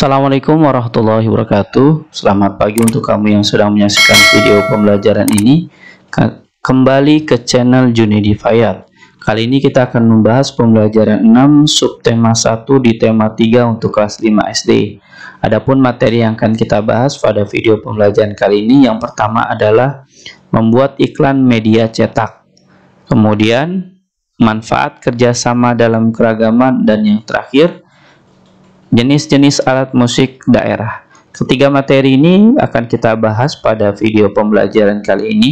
Assalamualaikum warahmatullahi wabarakatuh Selamat pagi untuk kamu yang sedang menyaksikan video pembelajaran ini Kembali ke channel Junedi Kali ini kita akan membahas pembelajaran 6 subtema 1 di tema 3 untuk kelas 5 SD Adapun materi yang akan kita bahas pada video pembelajaran kali ini Yang pertama adalah membuat iklan media cetak Kemudian manfaat kerjasama dalam keragaman dan yang terakhir jenis-jenis alat musik daerah. Ketiga materi ini akan kita bahas pada video pembelajaran kali ini.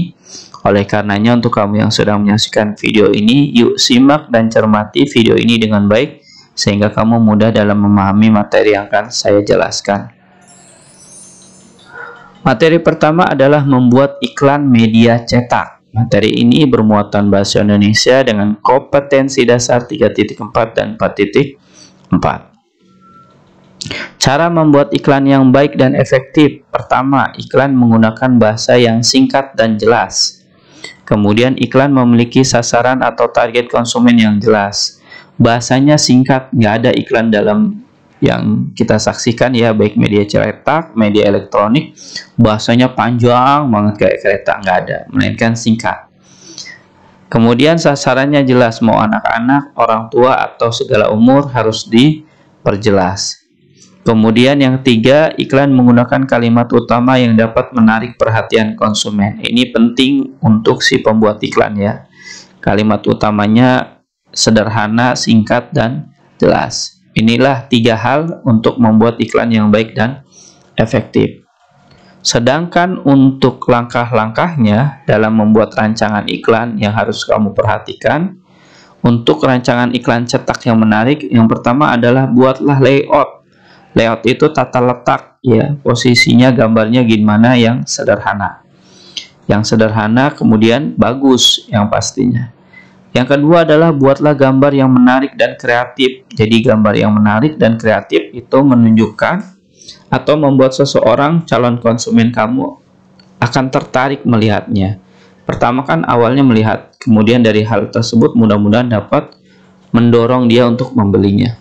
Oleh karenanya untuk kamu yang sedang menyaksikan video ini, yuk simak dan cermati video ini dengan baik sehingga kamu mudah dalam memahami materi yang akan saya jelaskan. Materi pertama adalah membuat iklan media cetak. Materi ini bermuatan bahasa Indonesia dengan kompetensi dasar 3.4 dan 4.4. Cara membuat iklan yang baik dan efektif. Pertama, iklan menggunakan bahasa yang singkat dan jelas. Kemudian iklan memiliki sasaran atau target konsumen yang jelas. Bahasanya singkat, nggak ada iklan dalam yang kita saksikan ya baik media cetak, media elektronik, bahasanya panjang banget kayak kereta nggak ada, melainkan singkat. Kemudian sasarannya jelas mau anak-anak, orang tua atau segala umur harus diperjelas. Kemudian yang ketiga, iklan menggunakan kalimat utama yang dapat menarik perhatian konsumen. Ini penting untuk si pembuat iklan ya. Kalimat utamanya sederhana, singkat, dan jelas. Inilah tiga hal untuk membuat iklan yang baik dan efektif. Sedangkan untuk langkah-langkahnya dalam membuat rancangan iklan yang harus kamu perhatikan, untuk rancangan iklan cetak yang menarik, yang pertama adalah buatlah layout Layout itu tata letak ya, posisinya gambarnya gimana yang sederhana. Yang sederhana kemudian bagus yang pastinya. Yang kedua adalah buatlah gambar yang menarik dan kreatif. Jadi gambar yang menarik dan kreatif itu menunjukkan atau membuat seseorang calon konsumen kamu akan tertarik melihatnya. Pertama kan awalnya melihat, kemudian dari hal tersebut mudah-mudahan dapat mendorong dia untuk membelinya.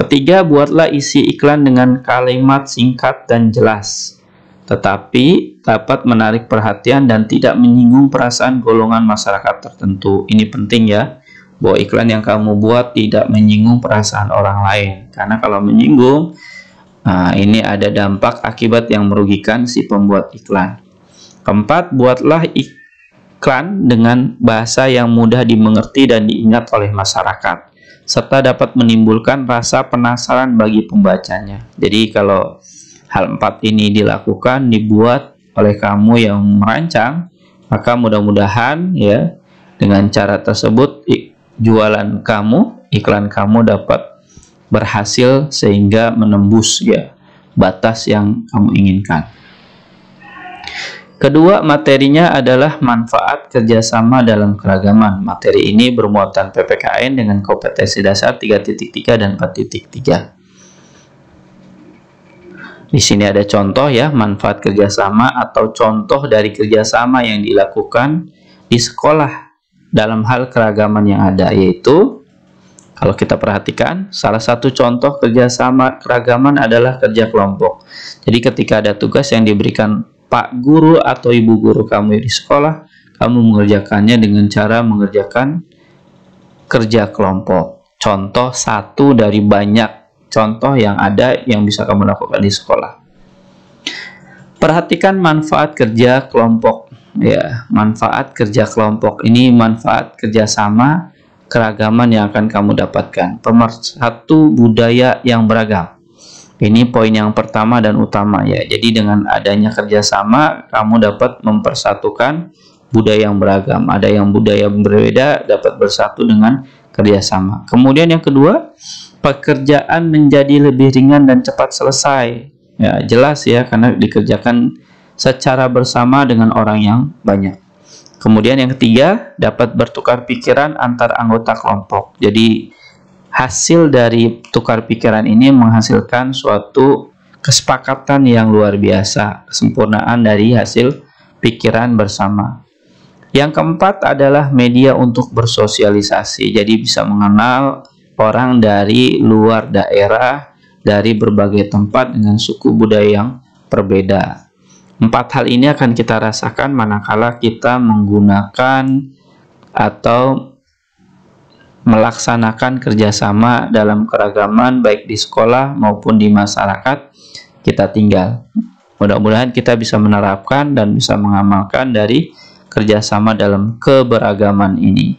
Ketiga, buatlah isi iklan dengan kalimat singkat dan jelas, tetapi dapat menarik perhatian dan tidak menyinggung perasaan golongan masyarakat tertentu. Ini penting ya, bahwa iklan yang kamu buat tidak menyinggung perasaan orang lain. Karena kalau menyinggung, nah ini ada dampak akibat yang merugikan si pembuat iklan. Keempat, buatlah iklan dengan bahasa yang mudah dimengerti dan diingat oleh masyarakat serta dapat menimbulkan rasa penasaran bagi pembacanya. Jadi kalau hal empat ini dilakukan dibuat oleh kamu yang merancang, maka mudah-mudahan ya dengan cara tersebut jualan kamu, iklan kamu dapat berhasil sehingga menembus ya batas yang kamu inginkan. Kedua, materinya adalah manfaat kerjasama dalam keragaman. Materi ini bermuatan PPKN dengan kompetensi dasar 3.3 dan 4.3. Di sini ada contoh ya, manfaat kerjasama atau contoh dari kerjasama yang dilakukan di sekolah dalam hal keragaman yang ada, yaitu kalau kita perhatikan, salah satu contoh kerjasama keragaman adalah kerja kelompok. Jadi ketika ada tugas yang diberikan Pak guru atau ibu guru kamu di sekolah, kamu mengerjakannya dengan cara mengerjakan kerja kelompok. Contoh satu dari banyak contoh yang ada yang bisa kamu lakukan di sekolah. Perhatikan manfaat kerja kelompok. Ya, manfaat kerja kelompok ini manfaat kerjasama keragaman yang akan kamu dapatkan. Pemersatu budaya yang beragam ini poin yang pertama dan utama ya. Jadi dengan adanya kerjasama, kamu dapat mempersatukan budaya yang beragam. Ada yang budaya yang berbeda dapat bersatu dengan kerjasama. Kemudian yang kedua, pekerjaan menjadi lebih ringan dan cepat selesai. Ya jelas ya karena dikerjakan secara bersama dengan orang yang banyak. Kemudian yang ketiga, dapat bertukar pikiran antar anggota kelompok. Jadi hasil dari tukar pikiran ini menghasilkan suatu kesepakatan yang luar biasa, kesempurnaan dari hasil pikiran bersama. Yang keempat adalah media untuk bersosialisasi, jadi bisa mengenal orang dari luar daerah, dari berbagai tempat dengan suku budaya yang berbeda. Empat hal ini akan kita rasakan manakala kita menggunakan atau melaksanakan kerjasama dalam keragaman baik di sekolah maupun di masyarakat kita tinggal. Mudah-mudahan kita bisa menerapkan dan bisa mengamalkan dari kerjasama dalam keberagaman ini.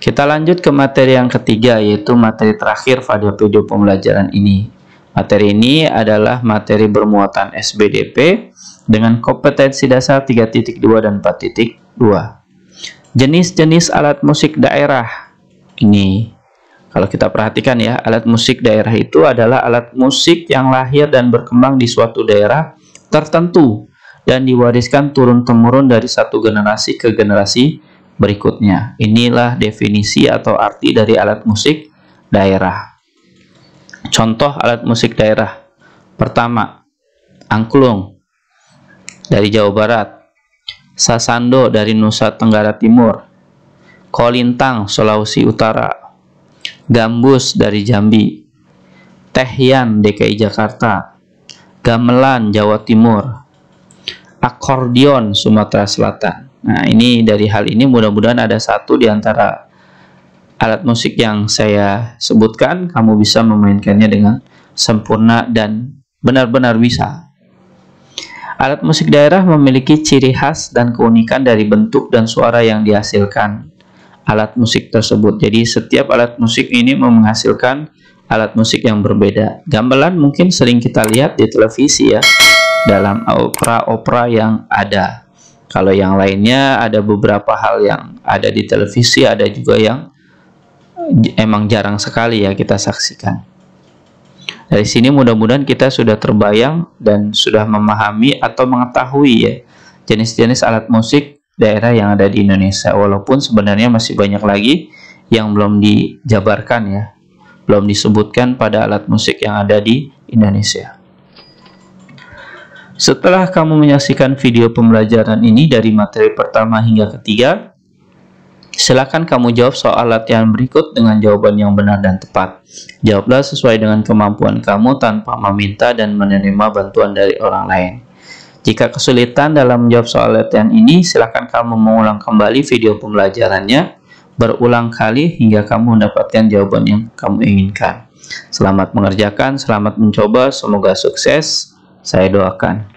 Kita lanjut ke materi yang ketiga yaitu materi terakhir pada video pembelajaran ini. Materi ini adalah materi bermuatan SBDP dengan kompetensi dasar 3.2 dan 4.2 jenis-jenis alat musik daerah ini kalau kita perhatikan ya alat musik daerah itu adalah alat musik yang lahir dan berkembang di suatu daerah tertentu dan diwariskan turun-temurun dari satu generasi ke generasi berikutnya. Inilah definisi atau arti dari alat musik daerah. Contoh alat musik daerah. Pertama, angklung dari Jawa Barat. Sasando dari Nusa Tenggara Timur, Kolintang, Sulawesi Utara, Gambus dari Jambi, Tehyan DKI Jakarta, Gamelan, Jawa Timur, Akordion, Sumatera Selatan. Nah, ini dari hal ini mudah-mudahan ada satu di antara alat musik yang saya sebutkan, kamu bisa memainkannya dengan sempurna dan benar-benar bisa. Alat musik daerah memiliki ciri khas dan keunikan dari bentuk dan suara yang dihasilkan alat musik tersebut. Jadi setiap alat musik ini menghasilkan alat musik yang berbeda. Gamelan mungkin sering kita lihat di televisi ya, dalam opera-opera yang ada. Kalau yang lainnya ada beberapa hal yang ada di televisi, ada juga yang emang jarang sekali ya kita saksikan. Dari sini mudah-mudahan kita sudah terbayang dan sudah memahami atau mengetahui ya jenis-jenis alat musik daerah yang ada di Indonesia. Walaupun sebenarnya masih banyak lagi yang belum dijabarkan ya, belum disebutkan pada alat musik yang ada di Indonesia. Setelah kamu menyaksikan video pembelajaran ini dari materi pertama hingga ketiga, Silahkan kamu jawab soal latihan berikut dengan jawaban yang benar dan tepat. Jawablah sesuai dengan kemampuan kamu tanpa meminta dan menerima bantuan dari orang lain. Jika kesulitan dalam menjawab soal latihan ini, silahkan kamu mengulang kembali video pembelajarannya berulang kali hingga kamu mendapatkan jawaban yang kamu inginkan. Selamat mengerjakan, selamat mencoba, semoga sukses. Saya doakan.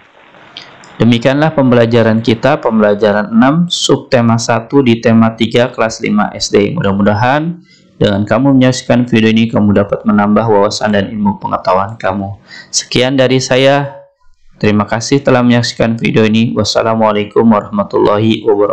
Demikianlah pembelajaran kita, pembelajaran 6, subtema 1 di tema 3 kelas 5 SD. Mudah-mudahan dengan kamu menyaksikan video ini, kamu dapat menambah wawasan dan ilmu pengetahuan kamu. Sekian dari saya. Terima kasih telah menyaksikan video ini. Wassalamualaikum warahmatullahi wabarakatuh.